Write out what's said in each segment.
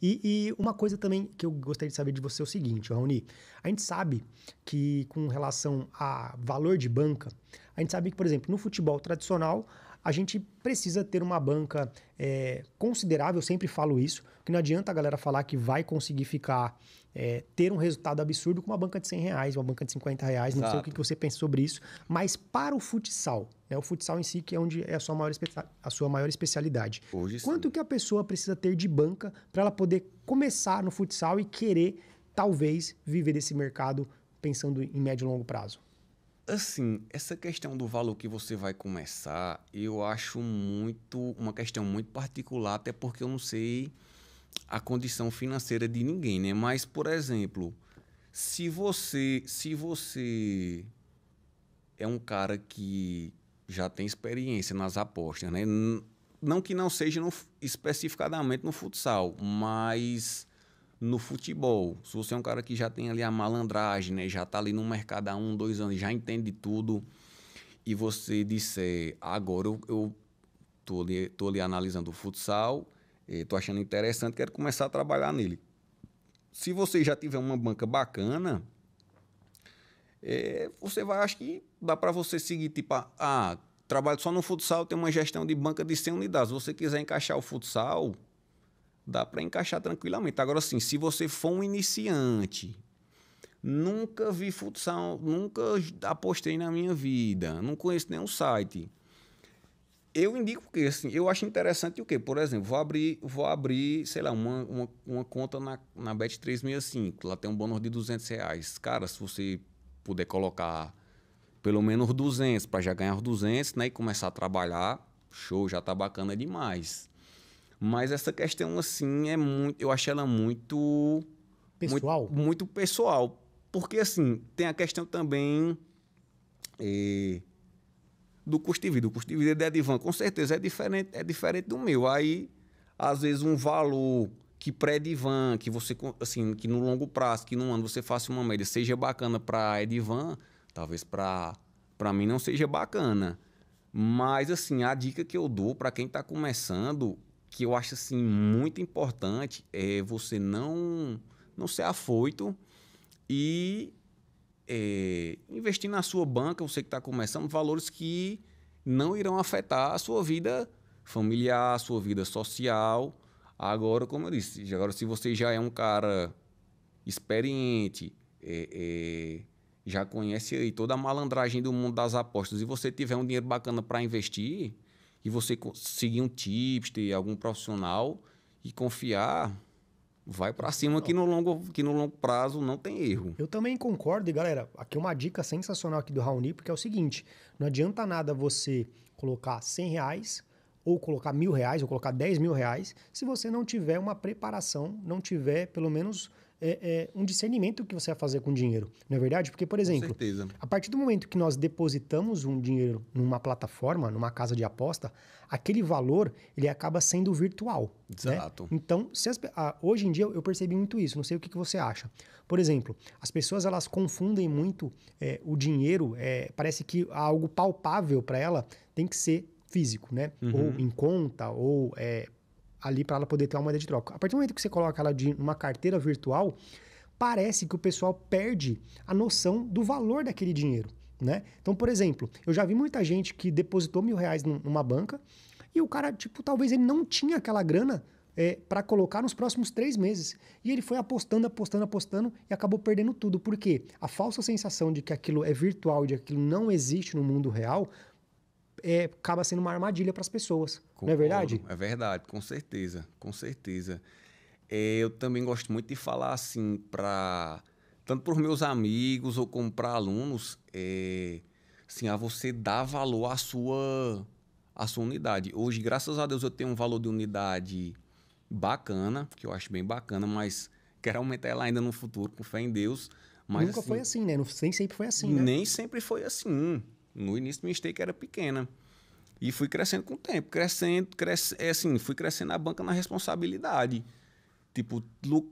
E, e, uma coisa também que eu gostaria de saber de você é o seguinte, Raoni. A gente sabe que com relação a valor de banca, a gente sabe que, por exemplo, no futebol tradicional, a gente precisa ter uma banca é, considerável, sempre falo isso, que não adianta a galera falar que vai conseguir ficar, é, ter um resultado absurdo com uma banca de 100 reais, uma banca de 50 reais, Exato. não sei o que, que, você pensa sobre isso, mas para o futsal, né, o futsal em si que é onde é a sua maior, a sua maior especialidade. Hoje Quanto sim. que a pessoa precisa ter de banca para ela poder começar no futsal e querer, talvez, viver desse mercado pensando em médio e longo prazo? Assim, essa questão do valor que você vai começar, eu acho muito uma questão muito particular, até porque eu não sei a condição financeira de ninguém, né? Mas, por exemplo, se você, se você é um cara que já tem experiência nas apostas, né? Não que não seja no, especificadamente no futsal, mas no futebol, se você é um cara que já tem ali a malandragem, né, já está ali no mercado há um, dois anos, já entende tudo, e você disser, agora eu, eu tô, ali, tô ali analisando o futsal, estou eh, achando interessante, quero começar a trabalhar nele. Se você já tiver uma banca bacana, é, você vai, acho que dá para você seguir, tipo, ah, ah, trabalho só no futsal, tem uma gestão de banca de 100 unidades. Se você quiser encaixar o futsal, dá para encaixar tranquilamente. Agora, assim, se você for um iniciante, nunca vi futsal, nunca apostei na minha vida, não conheço nenhum site. Eu indico que, assim, eu acho interessante o quê? Por exemplo, vou abrir, vou abrir sei lá, uma, uma, uma conta na, na Bet365, lá tem um bônus de 200 reais. Cara, se você puder colocar pelo menos 200, para já ganhar 200, né, e começar a trabalhar, show, já tá bacana demais. Mas essa questão, assim, é muito. Eu acho ela muito. Pessoal? Muito, muito pessoal. Porque, assim, tem a questão também. Eh, do custo de vida. O custo de vida da Edivan, com certeza, é diferente, é diferente do meu. Aí, às vezes, um valor que pré-Edivan, que você, assim, que no longo prazo, que num ano você faça uma média, seja bacana para Edivan, talvez para mim não seja bacana. Mas, assim, a dica que eu dou para quem está começando que eu acho assim muito importante é você não não ser afoito e é, investir na sua banca, você que está começando, valores que não irão afetar a sua vida familiar, a sua vida social. Agora, como eu disse, agora se você já é um cara experiente, é, é, já conhece aí toda a malandragem do mundo das apostas e você tiver um dinheiro bacana para investir, e você seguir um tipster, algum profissional e confiar, vai para cima que no, longo, que no longo prazo não tem erro. Eu também concordo, e galera, aqui uma dica sensacional aqui do Raoni, porque é o seguinte, não adianta nada você colocar 100 reais ou colocar mil reais, ou colocar dez mil reais, se você não tiver uma preparação, não tiver pelo menos é, é, um discernimento que você vai fazer com o dinheiro. Não é verdade? Porque, por exemplo, a partir do momento que nós depositamos um dinheiro numa plataforma, numa casa de aposta, aquele valor ele acaba sendo virtual. Né? Exato. Né? Então, as, ah, hoje em dia eu percebi muito isso. Não sei o que, que você acha. Por exemplo, as pessoas elas confundem muito é, o dinheiro. É, parece que algo palpável para ela tem que ser físico, né? Uhum. Ou em conta, ou é, ali para ela poder ter uma moeda de troca. A partir do momento que você coloca ela de uma carteira virtual, parece que o pessoal perde a noção do valor daquele dinheiro, né? Então, por exemplo, eu já vi muita gente que depositou mil reais numa banca e o cara, tipo, talvez ele não tinha aquela grana é, para colocar nos próximos três meses. E ele foi apostando, apostando, apostando e acabou perdendo tudo. Por quê? A falsa sensação de que aquilo é virtual, de que aquilo não existe no mundo real, é, acaba sendo uma armadilha para as pessoas. Concordo, não é verdade? É verdade, com certeza, com certeza. É, eu também gosto muito de falar assim para tanto para os meus amigos ou como para alunos, é, assim, a você dar valor à sua, à sua unidade. Hoje, graças a Deus, eu tenho um valor de unidade bacana, que eu acho bem bacana, mas quero aumentar ela ainda no futuro, com fé em Deus. Mas, Nunca assim, foi assim, né? nem sempre foi assim, né? Nem sempre foi assim. No início minha stake era pequena. E fui crescendo com o tempo, crescendo, cresce, é assim, fui crescendo a banca na responsabilidade. Tipo,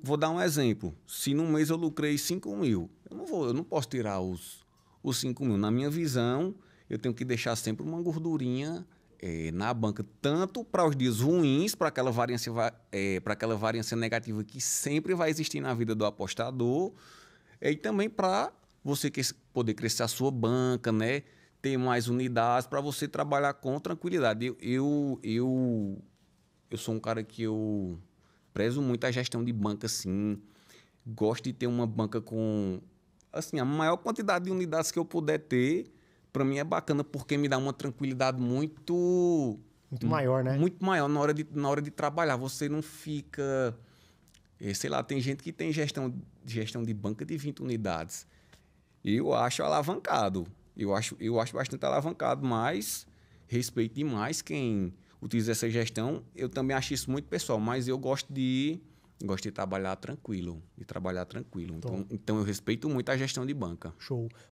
vou dar um exemplo. Se num mês eu lucrei 5 mil, eu não, vou, eu não posso tirar os, os 5 mil. Na minha visão, eu tenho que deixar sempre uma gordurinha é, na banca, tanto para os dias ruins, para aquela, variância, é, aquela variância negativa que sempre vai existir na vida do apostador, é, e também para você que, poder crescer a sua banca, né? ter mais unidades para você trabalhar com tranquilidade. Eu, eu, eu, eu, sou um cara que eu prezo muito a gestão de banca, assim Gosto de ter uma banca com assim a maior quantidade de unidades que eu puder ter. Para mim é bacana porque me dá uma tranquilidade muito muito maior, né? Muito maior na hora de, na hora de trabalhar. Você não fica. Eh, sei lá, tem gente que tem gestão, gestão de banca de 20 unidades. Eu acho alavancado. Eu acho, eu acho bastante alavancado, mas respeito demais quem utiliza essa gestão. Eu também acho isso muito pessoal, mas eu gosto de gosto de trabalhar tranquilo, de trabalhar tranquilo. Então, então, então eu respeito muito a gestão de banca. Show.